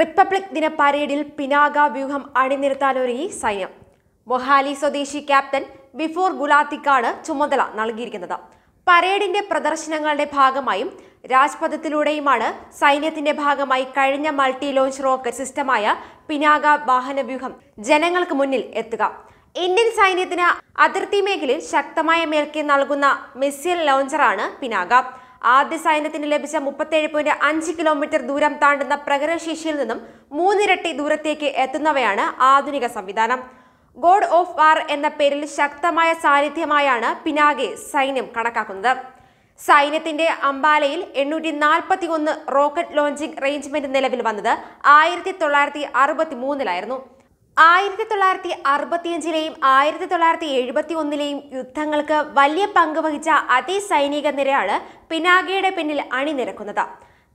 republic ദിന പരേഡിൽ പിനാക വ്യൂഹം അണിനിരത്താനൊരുങ്ങി സൈന്യം മൊഹാലി സ്വദേശി ക്യാപ്റ്റൻ ബിഫോർ ഗുലാത്തിക്കാണ് ചുമതല നൽകിയിരിക്കുന്നത് പരേഡിന്റെ പ്രദർശനങ്ങളുടെ ഭാഗമായും രാജ്പഥത്തിലൂടെയുമാണ് സൈന്യത്തിന്റെ ഭാഗമായി കഴിഞ്ഞ മൾട്ടി ലോഞ്ച് റോക്കറ്റ് സിസ്റ്റമായ പിനാക വാഹനവ്യൂഹം ജനങ്ങൾക്ക് മുന്നിൽ എത്തുക ഇന്ത്യൻ സൈന്യത്തിന് അതിർത്തി മേഖലയിൽ ശക്തമായ മേൽക്കൈ നൽകുന്ന മിസൈൽ ലോഞ്ചറാണ് പിനാക ആദ്യ സൈന്യത്തിന് ലഭിച്ച മുപ്പത്തേഴ് പോയിന്റ് അഞ്ച് കിലോമീറ്റർ ദൂരം താണ്ടുന്ന പ്രകടനശേഷിയിൽ നിന്നും മൂന്നിരട്ടി ദൂരത്തേക്ക് എത്തുന്നവയാണ് ആധുനിക സംവിധാനം ഗോഡ് ഓഫ് വാർ എന്ന പേരിൽ ശക്തമായ സാന്നിധ്യമായാണ് പിനാഗെ സൈന്യം കണക്കാക്കുന്നത് സൈന്യത്തിന്റെ അംബാലയിൽ എണ്ണൂറ്റി നാൽപ്പത്തി റോക്കറ്റ് ലോഞ്ചിംഗ് റേഞ്ച്മെന്റ് നിലവിൽ വന്നത് ആയിരത്തി തൊള്ളായിരത്തി അറുപത്തി മൂന്നിലായിരുന്നു ആയിരത്തി തൊള്ളായിരത്തി അറുപത്തിയഞ്ചിലെയും ആയിരത്തി തൊള്ളായിരത്തി എഴുപത്തി ഒന്നിലെയും യുദ്ധങ്ങൾക്ക് വലിയ പങ്ക് വഹിച്ച അതേ സൈനിക നിരയാണ് പിനാഗയുടെ പിന്നിൽ അണിനിരക്കുന്നത്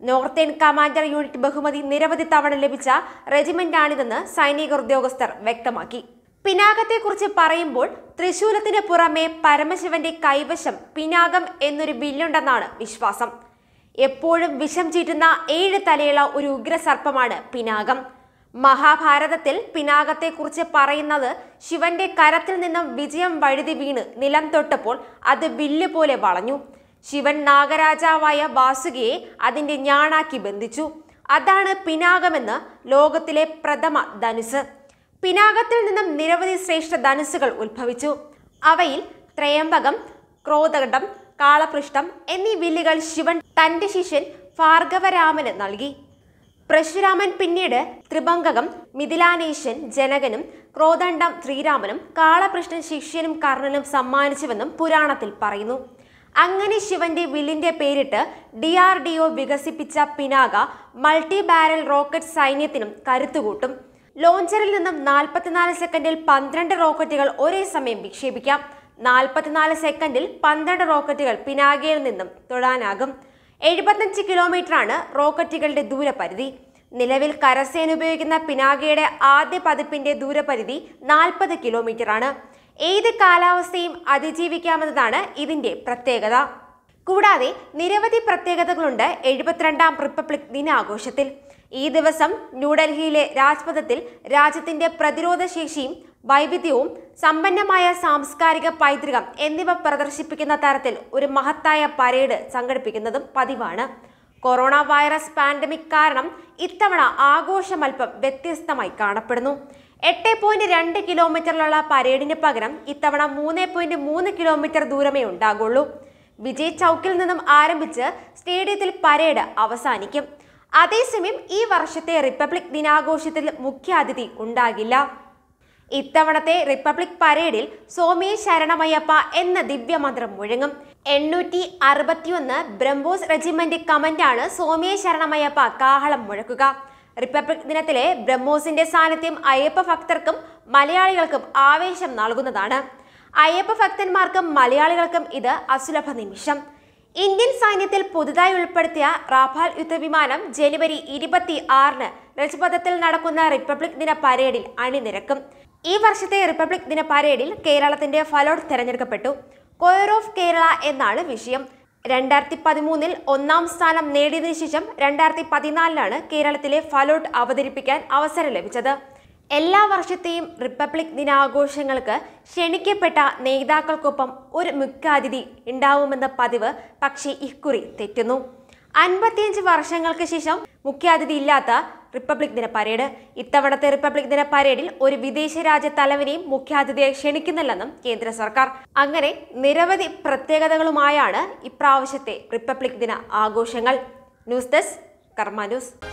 നോർത്തേൺ കമാൻഡർ യൂണിറ്റ് ബഹുമതി നിരവധി തവണ ലഭിച്ച റെജിമെന്റാണിതെന്ന് സൈനിക ഉദ്യോഗസ്ഥർ വ്യക്തമാക്കി പിനാകത്തെക്കുറിച്ച് പറയുമ്പോൾ തൃശൂലത്തിന് പുറമെ പരമശിവന്റെ കൈവശം പിനാകം എന്നൊരു വില്ലുണ്ടെന്നാണ് വിശ്വാസം എപ്പോഴും വിഷം ചീറ്റുന്ന ഏഴ് തലയുള്ള ഒരു ഉഗ്രസർപ്പമാണ് പിനാകം മഹാഭാരതത്തിൽ പിനാകത്തെക്കുറിച്ച് പറയുന്നത് ശിവന്റെ കരത്തിൽ നിന്നും വിജയം വഴുതി വീണ് നിലം തൊട്ടപ്പോൾ അത് വില്ല് പോലെ വളഞ്ഞു ശിവൻ നാഗരാജാവായ വാസുകിയെ അതിന്റെ ഞാണാക്കി ബന്ധിച്ചു അതാണ് പിനാകമെന്ന് ലോകത്തിലെ പ്രഥമ ധനുസ് പിനാകത്തിൽ നിന്നും നിരവധി ശ്രേഷ്ഠ ധനുസുകൾ ഉത്ഭവിച്ചു അവയിൽ ത്രയംബകം ക്രോതകണ്ഠം കാളപൃഷ്ഠം എന്നീ വില്ലുകൾ ശിവൻ തന്റെ ശിഷ്യൻ ഭാർഗവരാമന് നൽകി പരശുരാമൻ പിന്നീട് ത്രിഭംഗകം മിഥിലാനേശൻ ജനകനും ക്രോതണ്ഡം ശ്രീരാമനും കാളകൃഷ്ണൻ ശിഷ്യനും കർണനും സമ്മാനിച്ചുവെന്നും പുരാണത്തിൽ പറയുന്നു അങ്ങനെ ശിവന്റെ വില്ലിന്റെ പേരിട്ട് ഡി ആർ ഡി ഒ വികസിപ്പിച്ച പിനാക മൾട്ടി ബാരൽ റോക്കറ്റ് സൈന്യത്തിനും കരുത്തുകൂട്ടും ലോഞ്ചറിൽ നിന്നും നാൽപ്പത്തിനാല് സെക്കൻഡിൽ പന്ത്രണ്ട് റോക്കറ്റുകൾ ഒരേ സമയം വിക്ഷേപിക്കാം നാൽപ്പത്തിനാല് സെക്കൻഡിൽ പന്ത്രണ്ട് റോക്കറ്റുകൾ പിനാകയിൽ നിന്നും തൊടാനാകും എഴുപത്തഞ്ച് കിലോമീറ്ററാണ് റോക്കറ്റുകളുടെ ദൂരപരിധി നിലവിൽ കരസേന ഉപയോഗിക്കുന്ന പിനാകയുടെ ആദ്യ പതിപ്പിന്റെ ദൂരപരിധി നാൽപ്പത് ആണ് ഏത് കാലാവസ്ഥയും അതിജീവിക്കാമെന്നതാണ് ഇതിന്റെ പ്രത്യേകത കൂടാതെ നിരവധി പ്രത്യേകതകളുണ്ട് എഴുപത്തിരണ്ടാം റിപ്പബ്ലിക് ദിനാഘോഷത്തിൽ ഈ ദിവസം ന്യൂഡൽഹിയിലെ രാജ്പഥത്തിൽ രാജ്യത്തിന്റെ പ്രതിരോധ ശേഷിയും വൈവിധ്യവും സമ്പന്നമായ സാംസ്കാരിക പൈതൃകം എന്നിവ പ്രദർശിപ്പിക്കുന്ന തരത്തിൽ ഒരു മഹത്തായ പരേഡ് സംഘടിപ്പിക്കുന്നതും പതിവാണ് കൊറോണ വൈറസ് പാൻഡമിക് കാരണം ഇത്തവണ ആഘോഷം അല്പം വ്യത്യസ്തമായി കാണപ്പെടുന്നു എട്ട് പോയിന്റ് രണ്ട് കിലോമീറ്ററിലുള്ള പരേഡിന് പകരം ഇത്തവണ മൂന്ന് പോയിന്റ് മൂന്ന് കിലോമീറ്റർ ദൂരമേ ഉണ്ടാകുള്ളൂ വിജയ് ചൗക്കിൽ നിന്നും ആരംഭിച്ച് സ്റ്റേഡിയത്തിൽ പരേഡ് അവസാനിക്കും അതേസമയം ഈ വർഷത്തെ റിപ്പബ്ലിക് ദിനാഘോഷത്തിൽ മുഖ്യാതിഥി ഉണ്ടാകില്ല ഇത്തവണത്തെ റിപ്പബ്ലിക് പരേഡിൽ സോമേ ശരണമയ്യപ്പ എന്ന ദിവ്യമന്ത്രം മുഴങ്ങും എണ്ണൂറ്റി അറുപത്തിയൊന്ന് ബ്രംബോസ് റെജിമെന്റ് കമന്റാണ് സോമേ ശരണമയ്യപ്പ കാഹളം മുഴക്കുക റിപ്പബ്ലിക് ദിനത്തിലെ ബ്രഹ്മോസിന്റെ സാന്നിധ്യം അയ്യപ്പ ഭക്തർക്കും മലയാളികൾക്കും ആവേശം നൽകുന്നതാണ് അയ്യപ്പ ഭക്തന്മാർക്കും മലയാളികൾക്കും ഇത് അസുലഭ നിമിഷം ഇന്ത്യൻ സൈന്യത്തിൽ പുതുതായി ഉൾപ്പെടുത്തിയ റാഫാൽ യുദ്ധവിമാനം ജനുവരി ഇരുപത്തി ആറിന് രജപഥത്തിൽ നടക്കുന്ന റിപ്പബ്ലിക് ദിന പരേഡിൽ അണിനിരക്കും ഈ വർഷത്തെ റിപ്പബ്ലിക് ദിന പരേഡിൽ കേരളത്തിന്റെ ഫലോഡ് തെരഞ്ഞെടുക്കപ്പെട്ടു കോയർ ഓഫ് കേരള എന്നാണ് വിഷയം രണ്ടായിരത്തി പതിമൂന്നിൽ ഒന്നാം സ്ഥാനം നേടിയതിനു ശേഷം രണ്ടായിരത്തി പതിനാലിലാണ് കേരളത്തിലെ ഫലോട്ട് അവതരിപ്പിക്കാൻ അവസരം ലഭിച്ചത് എല്ലാ വർഷത്തെയും റിപ്പബ്ലിക് ദിനാഘോഷങ്ങൾക്ക് ക്ഷണിക്കപ്പെട്ട നേതാക്കൾക്കൊപ്പം ഒരു മുഖ്യാതിഥി ഉണ്ടാവുമെന്ന പതിവ് പക്ഷേ ഇക്കുറി തെറ്റുന്നു അൻപത്തിയഞ്ച് വർഷങ്ങൾക്ക് ശേഷം മുഖ്യാതിഥി ഇല്ലാത്ത റിപ്പബ്ലിക് ദിന പരേഡ് ഇത്തവണത്തെ റിപ്പബ്ലിക് ദിന പരേഡിൽ ഒരു വിദേശ രാജ്യ തലവനെയും മുഖ്യാതിഥിയെ ക്ഷണിക്കുന്നില്ലെന്നും കേന്ദ്ര സർക്കാർ അങ്ങനെ നിരവധി പ്രത്യേകതകളുമായാണ് ഇപ്രാവശ്യത്തെ റിപ്പബ്ലിക് ദിന ആഘോഷങ്ങൾ ന്യൂസ് ഡെസ്ക് കർമ്മ ന്യൂസ്